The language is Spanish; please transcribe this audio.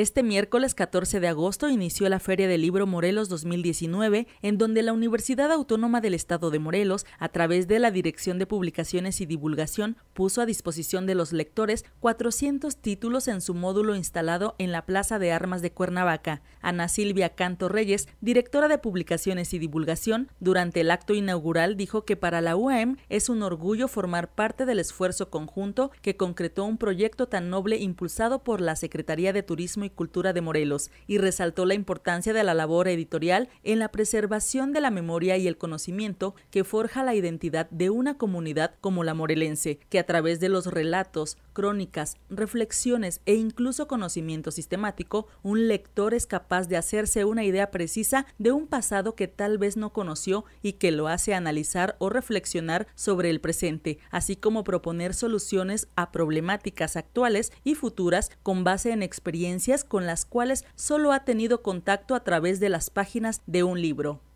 Este miércoles 14 de agosto inició la Feria del Libro Morelos 2019, en donde la Universidad Autónoma del Estado de Morelos, a través de la Dirección de Publicaciones y Divulgación, puso a disposición de los lectores 400 títulos en su módulo instalado en la Plaza de Armas de Cuernavaca. Ana Silvia Canto Reyes, directora de Publicaciones y Divulgación, durante el acto inaugural dijo que para la UAM es un orgullo formar parte del esfuerzo conjunto que concretó un proyecto tan noble impulsado por la Secretaría de Turismo y Cultura de Morelos y resaltó la importancia de la labor editorial en la preservación de la memoria y el conocimiento que forja la identidad de una comunidad como la morelense, que a través de los relatos, crónicas, reflexiones e incluso conocimiento sistemático, un lector es capaz de hacerse una idea precisa de un pasado que tal vez no conoció y que lo hace analizar o reflexionar sobre el presente, así como proponer soluciones a problemáticas actuales y futuras con base en experiencias con las cuales solo ha tenido contacto a través de las páginas de un libro.